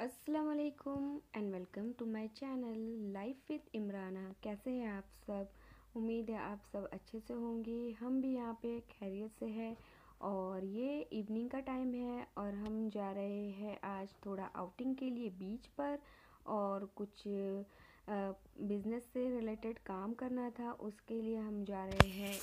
वालेकुम and welcome to my channel life with Imrana कैसे हैं आप सब उम्मीद है आप सब अच्छे से होंगे हम भी यहाँ पे खैरियत से हैं और ये इवनिंग का टाइम है और हम जा रहे हैं आज थोड़ा आउटिंग के लिए बीच पर और कुछ बिज़नेस से रिलेटेड काम करना था उसके लिए हम जा रहे हैं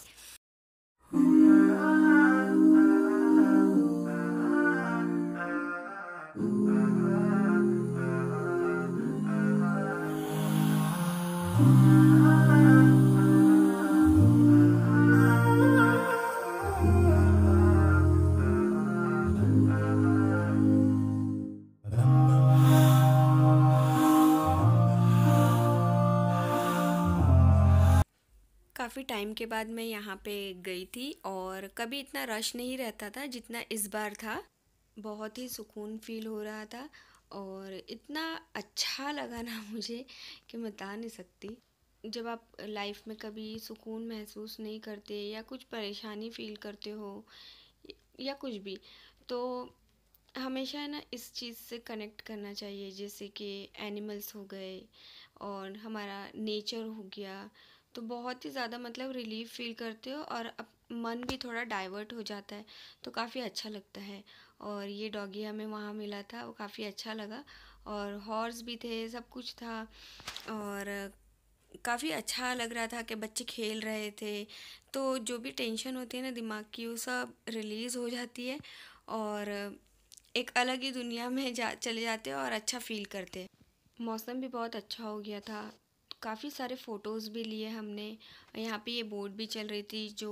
काफ़ी टाइम के बाद मैं यहाँ पे गई थी और कभी इतना रश नहीं रहता था जितना इस बार था बहुत ही सुकून फील हो रहा था और इतना अच्छा लगा ना मुझे कि बता नहीं सकती जब आप लाइफ में कभी सुकून महसूस नहीं करते या कुछ परेशानी फील करते हो या कुछ भी तो हमेशा है ना इस चीज़ से कनेक्ट करना चाहिए जैसे कि एनिमल्स हो गए और हमारा नेचर हो गया तो बहुत ही ज़्यादा मतलब रिलीफ फील करते हो और अब मन भी थोड़ा डाइवर्ट हो जाता है तो काफ़ी अच्छा लगता है और ये डॉगी हमें वहाँ मिला था वो काफ़ी अच्छा लगा और हॉर्स भी थे सब कुछ था और काफ़ी अच्छा लग रहा था कि बच्चे खेल रहे थे तो जो भी टेंशन होती है ना दिमाग की वो सब रिलीज़ हो जाती है और एक अलग ही दुनिया में जा चले जाते हैं और अच्छा फील करते हैं मौसम भी बहुत अच्छा हो गया था काफ़ी सारे फ़ोटोज़ भी लिए हमने यहाँ पे ये बोट भी चल रही थी जो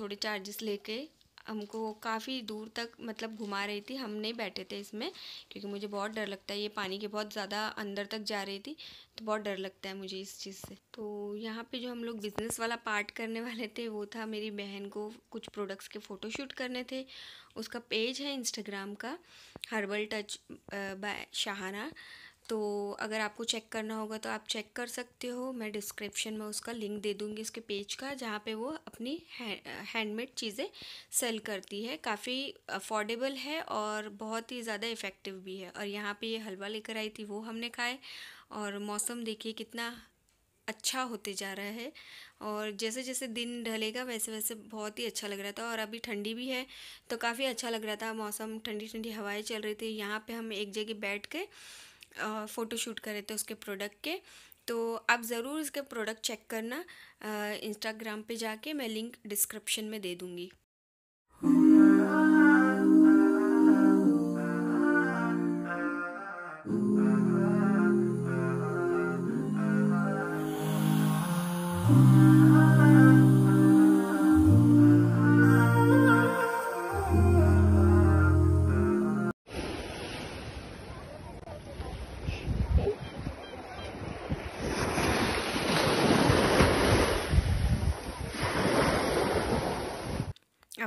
थोड़े चार्जेस लेके हमको काफ़ी दूर तक मतलब घुमा रही थी हम नहीं बैठे थे इसमें क्योंकि मुझे बहुत डर लगता है ये पानी के बहुत ज़्यादा अंदर तक जा रही थी तो बहुत डर लगता है मुझे इस चीज़ से तो यहाँ पे जो हम लोग बिज़नेस वाला पार्ट करने वाले थे वो था मेरी बहन को कुछ प्रोडक्ट्स के फ़ोटो शूट करने थे उसका पेज है इंस्टाग्राम का हर्बल टच बाय शाहाना तो अगर आपको चेक करना होगा तो आप चेक कर सकते हो मैं डिस्क्रिप्शन में उसका लिंक दे दूँगी उसके पेज का जहाँ पे वो अपनी हैंडमेड चीज़ें सेल करती है काफ़ी अफोर्डेबल है और बहुत ही ज़्यादा इफ़ेक्टिव भी है और यहाँ पे ये हलवा लेकर आई थी वो हमने खाए और मौसम देखिए कितना अच्छा होते जा रहा है और जैसे जैसे दिन ढलेगा वैसे वैसे बहुत ही अच्छा लग रहा था और अभी ठंडी भी है तो काफ़ी अच्छा लग रहा था मौसम ठंडी ठंडी हवाएं चल रही थी यहाँ पे हम एक जगह बैठ के फ़ोटोशूट करे थे उसके प्रोडक्ट के तो आप ज़रूर इसके प्रोडक्ट चेक करना इंस्टाग्राम पे जाके मैं लिंक डिस्क्रिप्शन में दे दूँगी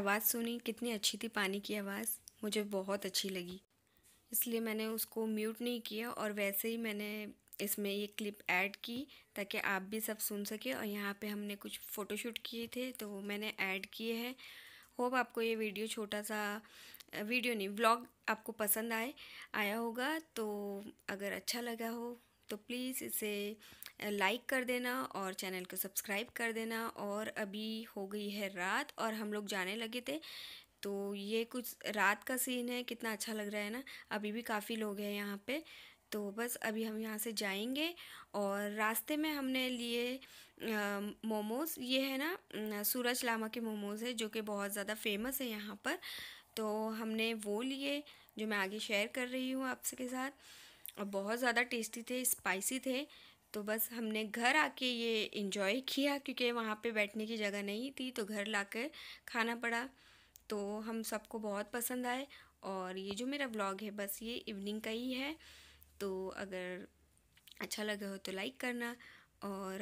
आवाज़ सुनी कितनी अच्छी थी पानी की आवाज़ मुझे बहुत अच्छी लगी इसलिए मैंने उसको म्यूट नहीं किया और वैसे ही मैंने इसमें ये क्लिप ऐड की ताकि आप भी सब सुन सके और यहाँ पे हमने कुछ फ़ोटोशूट किए थे तो वो मैंने ऐड किए हैं होप आपको ये वीडियो छोटा सा वीडियो नहीं ब्लॉग आपको पसंद आए आया होगा तो अगर अच्छा लगा हो तो प्लीज़ इसे लाइक कर देना और चैनल को सब्सक्राइब कर देना और अभी हो गई है रात और हम लोग जाने लगे थे तो ये कुछ रात का सीन है कितना अच्छा लग रहा है ना अभी भी काफ़ी लोग हैं यहाँ पे तो बस अभी हम यहाँ से जाएंगे और रास्ते में हमने लिए मोमोज़ ये है ना सूरज लामा के मोमोज़ है जो कि बहुत ज़्यादा फेमस है यहाँ पर तो हमने वो लिए जो मैं आगे शेयर कर रही हूँ आपके साथ और बहुत ज़्यादा टेस्टी थे स्पाइसी थे तो बस हमने घर आके ये इन्जॉय किया क्योंकि वहाँ पे बैठने की जगह नहीं थी तो घर ला खाना पड़ा तो हम सबको बहुत पसंद आए और ये जो मेरा ब्लॉग है बस ये इवनिंग का ही है तो अगर अच्छा लगा हो तो लाइक करना और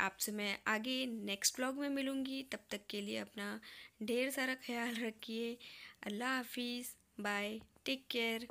आपसे मैं आगे नेक्स्ट ब्लॉग में मिलूँगी तब तक के लिए अपना ढेर सारा ख्याल रखिए अल्लाह हाफिज़ बाय टेक केयर